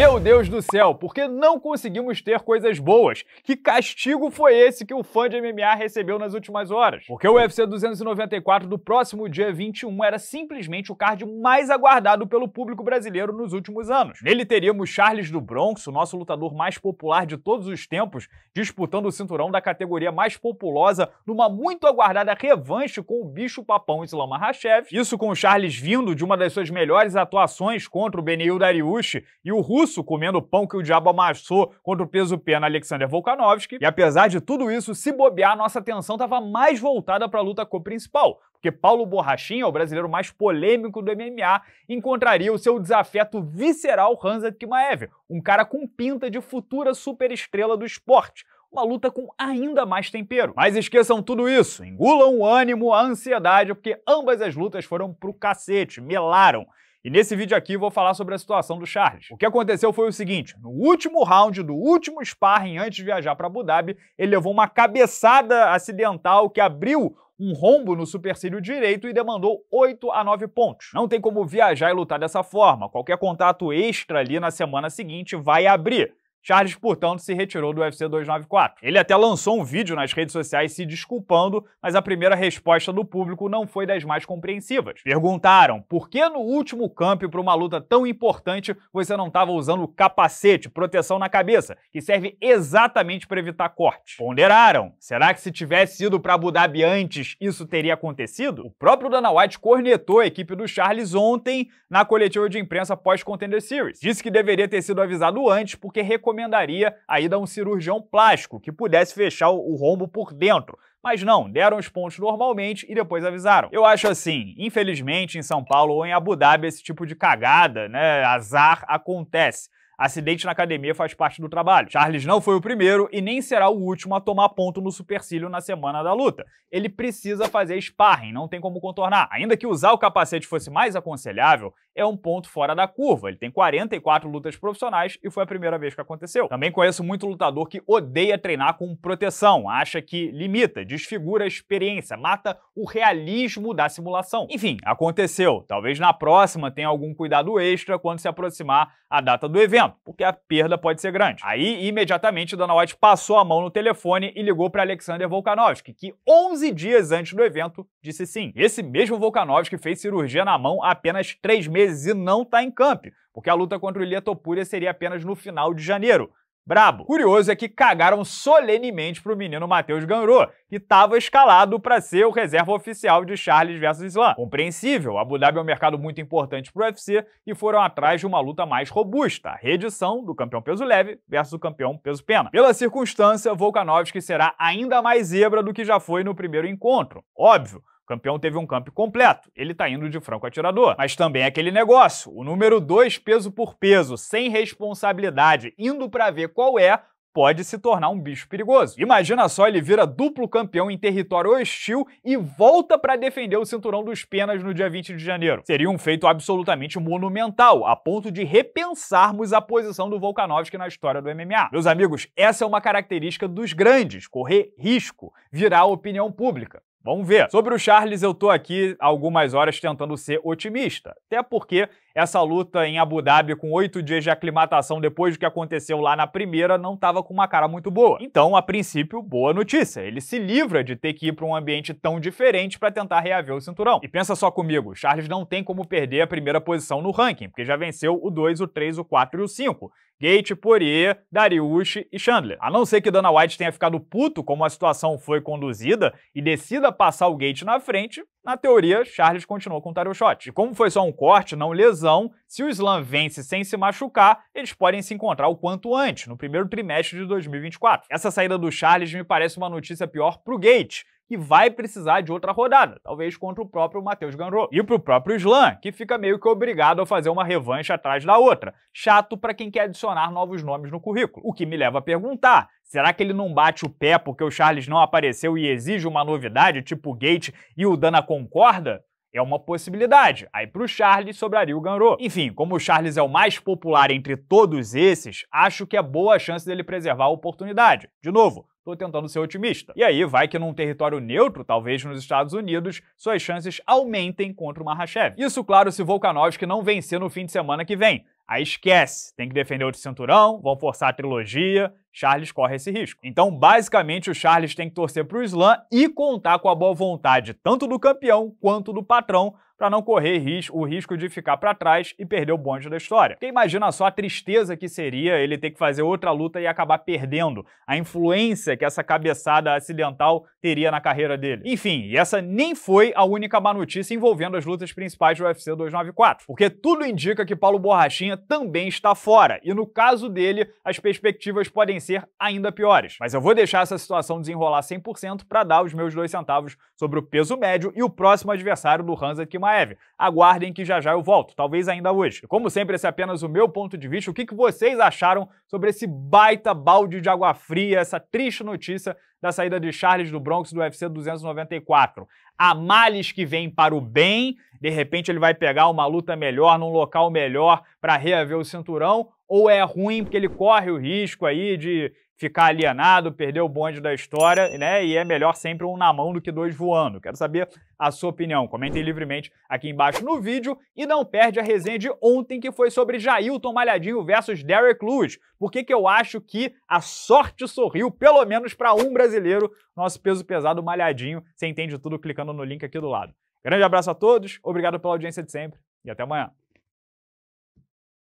Meu Deus do céu, por que não conseguimos ter coisas boas? Que castigo foi esse que o fã de MMA recebeu nas últimas horas? Porque o UFC 294 do próximo dia 21 era simplesmente o card mais aguardado pelo público brasileiro nos últimos anos. Nele teríamos Charles do Bronx, o nosso lutador mais popular de todos os tempos, disputando o cinturão da categoria mais populosa numa muito aguardada revanche com o bicho papão Islam Makhachev. Isso com o Charles vindo de uma das suas melhores atuações contra o Benil Dariush e o russo isso comendo o pão que o diabo amassou contra o peso pena Alexander Volkanovski. E apesar de tudo isso, se bobear, nossa atenção estava mais voltada para a luta co principal, porque Paulo Borrachinha, o brasileiro mais polêmico do MMA, encontraria o seu desafeto visceral Hansa Kimaev, um cara com pinta de futura superestrela do esporte uma luta com ainda mais tempero. Mas esqueçam tudo isso, engulam o ânimo, a ansiedade, porque ambas as lutas foram pro cacete, melaram. E nesse vídeo aqui vou falar sobre a situação do Charles. O que aconteceu foi o seguinte: no último round do último sparring antes de viajar para Abu Dhabi, ele levou uma cabeçada acidental que abriu um rombo no supercílio direito e demandou 8 a 9 pontos. Não tem como viajar e lutar dessa forma. Qualquer contato extra ali na semana seguinte vai abrir. Charles, portanto, se retirou do UFC 294. Ele até lançou um vídeo nas redes sociais se desculpando, mas a primeira resposta do público não foi das mais compreensivas. Perguntaram: por que no último campo para uma luta tão importante você não estava usando capacete, proteção na cabeça, que serve exatamente para evitar corte? Ponderaram: será que se tivesse ido para Abu Dhabi antes, isso teria acontecido? O próprio Dana White cornetou a equipe do Charles ontem na coletiva de imprensa pós-Contender Series. Disse que deveria ter sido avisado antes porque reconheceu recomendaria a ida a um cirurgião plástico que pudesse fechar o rombo por dentro. Mas não, deram os pontos normalmente e depois avisaram. Eu acho assim, infelizmente em São Paulo ou em Abu Dhabi esse tipo de cagada, né, azar acontece. Acidente na academia faz parte do trabalho. Charles não foi o primeiro e nem será o último a tomar ponto no supercílio na semana da luta. Ele precisa fazer sparring, não tem como contornar. Ainda que usar o capacete fosse mais aconselhável, é um ponto fora da curva. Ele tem 44 lutas profissionais e foi a primeira vez que aconteceu. Também conheço muito lutador que odeia treinar com proteção, acha que limita, desfigura a experiência, mata o realismo da simulação. Enfim, aconteceu. Talvez na próxima tenha algum cuidado extra quando se aproximar a data do evento tempo, porque a perda pode ser grande. Aí, imediatamente, Dana White passou a mão no telefone e ligou para Alexander Volkanovski, que 11 dias antes do evento disse sim. Esse mesmo Volkanovski fez cirurgia na mão há apenas três meses e não está em campo, porque a luta contra o Ilia Topuria seria apenas no final de janeiro. Brabo. Curioso é que cagaram solenemente pro menino Matheus Ganro, que estava escalado para ser o reserva oficial de Charles versus Islam. Compreensível, Abu Dhabi é um mercado muito importante pro UFC e foram atrás de uma luta mais robusta, a reedição do campeão peso leve versus o campeão peso pena. Pela circunstância, Volkanovski será ainda mais zebra do que já foi no primeiro encontro. Óbvio, campeão teve um campo completo, ele tá indo de franco atirador. Mas também é aquele negócio, o número 2 peso por peso, sem responsabilidade, indo para ver qual é, pode se tornar um bicho perigoso. Imagina só, ele vira duplo campeão em território hostil e volta para defender o cinturão dos penas no dia 20 de janeiro. Seria um feito absolutamente monumental, a ponto de repensarmos a posição do Volkanovski na história do MMA. Meus amigos, essa é uma característica dos grandes, correr risco, virar opinião pública. Vamos ver. Sobre o Charles, eu tô aqui algumas horas tentando ser otimista, até porque essa luta em Abu Dhabi com oito dias de aclimatação depois do que aconteceu lá na primeira não estava com uma cara muito boa. Então, a princípio, boa notícia. Ele se livra de ter que ir para um ambiente tão diferente para tentar reaver o cinturão. E pensa só comigo, Charles não tem como perder a primeira posição no ranking, porque já venceu o 2, o 3, o 4 e o 5. Gate, Poirier, Dariush e Chandler. A não ser que Dana White tenha ficado puto como a situação foi conduzida e decida passar o Gate na frente, na teoria, Charles continuou com o Tarot Shot. E como foi só um corte, não lesão, se o Slam vence sem se machucar, eles podem se encontrar o quanto antes, no primeiro trimestre de 2024. Essa saída do Charles me parece uma notícia pior pro Gate que vai precisar de outra rodada, talvez contra o próprio Matheus Ganro. E pro próprio Slam, que fica meio que obrigado a fazer uma revanche atrás da outra. Chato para quem quer adicionar novos nomes no currículo. O que me leva a perguntar, Será que ele não bate o pé porque o Charles não apareceu e exige uma novidade, tipo o Gate e o Dana concorda? É uma possibilidade. Aí pro Charles sobraria o Ganro. Enfim, como o Charles é o mais popular entre todos esses, acho que é boa chance dele preservar a oportunidade. De novo, Estou tentando ser otimista. E aí vai que num território neutro, talvez nos Estados Unidos, suas chances aumentem contra o Mahashev. Isso, claro, se Volkanovski não vencer no fim de semana que vem. Aí esquece, tem que defender outro cinturão, vão forçar a trilogia, Charles corre esse risco. Então, basicamente, o Charles tem que torcer para o slam e contar com a boa vontade tanto do campeão quanto do patrão para não correr ris o risco de ficar para trás e perder o bonde da história. Porque imagina só a tristeza que seria ele ter que fazer outra luta e acabar perdendo, a influência que essa cabeçada acidental teria na carreira dele. Enfim, e essa nem foi a única má notícia envolvendo as lutas principais do UFC 294, porque tudo indica que Paulo Borrachinha também está fora, e no caso dele, as perspectivas podem podem ser ainda piores. Mas eu vou deixar essa situação desenrolar 100% para dar os meus dois centavos sobre o peso médio e o próximo adversário do Hansa Kimaev. Aguardem que já já eu volto, talvez ainda hoje. Como sempre, esse é apenas o meu ponto de vista. O que, que vocês acharam sobre esse baita balde de água fria, essa triste notícia da saída de Charles do Bronx do UFC 294. Há males que vêm para o bem, de repente ele vai pegar uma luta melhor, num local melhor para reaver o cinturão, ou é ruim porque ele corre o risco aí de ficar alienado, perder o bonde da história, né? E é melhor sempre um na mão do que dois voando. Quero saber a sua opinião. Comentem livremente aqui embaixo no vídeo e não perde a resenha de ontem que foi sobre Jailton Malhadinho versus Derek Lewis. Por que que eu acho que a sorte sorriu pelo menos para um brasileiro, nosso peso pesado Malhadinho. Você entende tudo clicando no link aqui do lado. Grande abraço a todos, obrigado pela audiência de sempre e até amanhã.